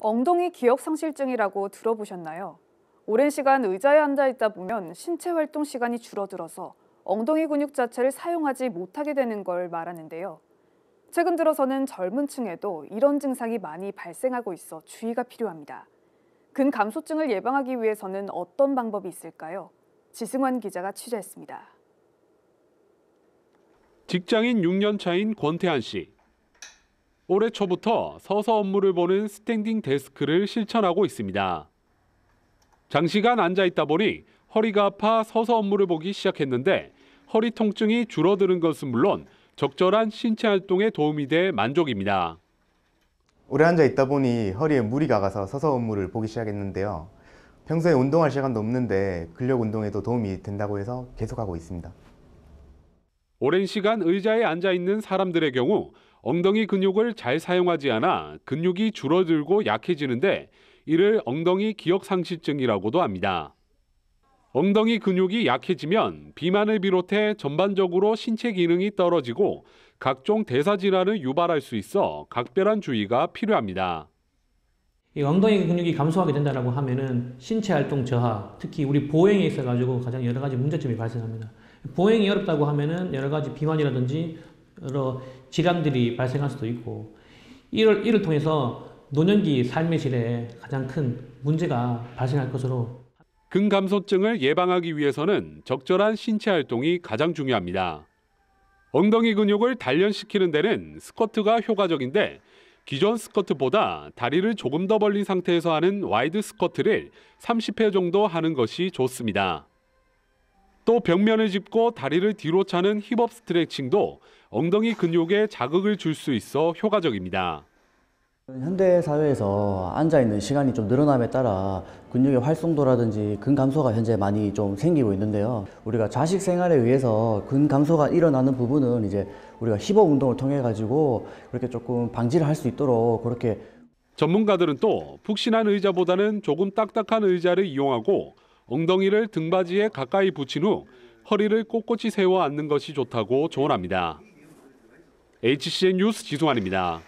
엉덩이 기억 상실증이라고 들어보셨나요? 오랜 시간 의자에 앉아 있다 보면 신체 활동 시간이 줄어들어서 엉덩이 근육 자체를 사용하지 못하게 되는 걸 말하는데요. 최근 들어서는 젊은 층에도 이런 증상이 많이 발생하고 있어 주의가 필요합니다. 근감소증을 예방하기 위해서는 어떤 방법이 있을까요? 지승환 기자가 취재했습니다. 직장인 6년 차인 권태한 씨. 올해 초부터 서서 업무를 보는 스탠딩 데스크를 실천하고 있습니다. 장시간 앉아 있다 보니 허리가 아파 서서 업무를 보기 시작했는데 허리 통증이 줄어드는 것은 물론 적절한 신체 활동에 도움이 돼 만족입니다. 오래 앉아 있다 보니 허리에 무리가 가서 서서 업무를 보기 시작했는데요. 평소에 운동할 시간도 없는데 근력 운동에도 도움이 된다고 해서 계속하고 있습니다. 오랜 시간 의자에 앉아 있는 사람들의 경우 엉덩이 근육을 잘 사용하지 않아 근육이 줄어들고 약해지는데 이를 엉덩이 기억상실증이라고도 합니다. 엉덩이 근육이 약해지면 비만을 비롯해 전반적으로 신체 기능이 떨어지고 각종 대사 질환을 유발할 수 있어 각별한 주의가 필요합니다. 이 엉덩이 근육이 감소하게 된다라고 하면은 신체 활동 저하, 특히 우리 보행에 있어 가지고 가장 여러 가지 문제점이 발생합니다. 보행이 어렵다고 하면은 여러 가지 비만이라든지 여러 질환들이 발생할 수도 있고 이를, 이를 통해서 노년기 삶의 질에 가장 큰 문제가 발생할 것으로 근감소증을 예방하기 위해서는 적절한 신체 활동이 가장 중요합니다. 엉덩이 근육을 단련시키는 데는 스쿼트가 효과적인데 기존 스쿼트보다 다리를 조금 더 벌린 상태에서 하는 와이드 스쿼트를 30회 정도 하는 것이 좋습니다. 또 벽면을 짚고 다리를 뒤로 차는 힙업 스트레칭도 엉덩이 근육에 자극을 줄 수 있어 효과적입니다. 현대 사회에서 앉아 있는 시간이 좀 늘어남에 따라 근육의 활성도라든지 근감소가 현재 많이 좀 생기고 있는데요. 우리가 좌식 생활에 의해서 근감소가 일어나는 부분은 이제 우리가 힙업 운동을 통해 가지고 그렇게 조금 방지를 할 수 있도록 그렇게 전문가들은 또 푹신한 의자보다는 조금 딱딱한 의자를 이용하고 엉덩이를 등받이에 가까이 붙인 후 허리를 꼿꼿이 세워 앉는 것이 좋다고 조언합니다. HCN 뉴스 지수환입니다.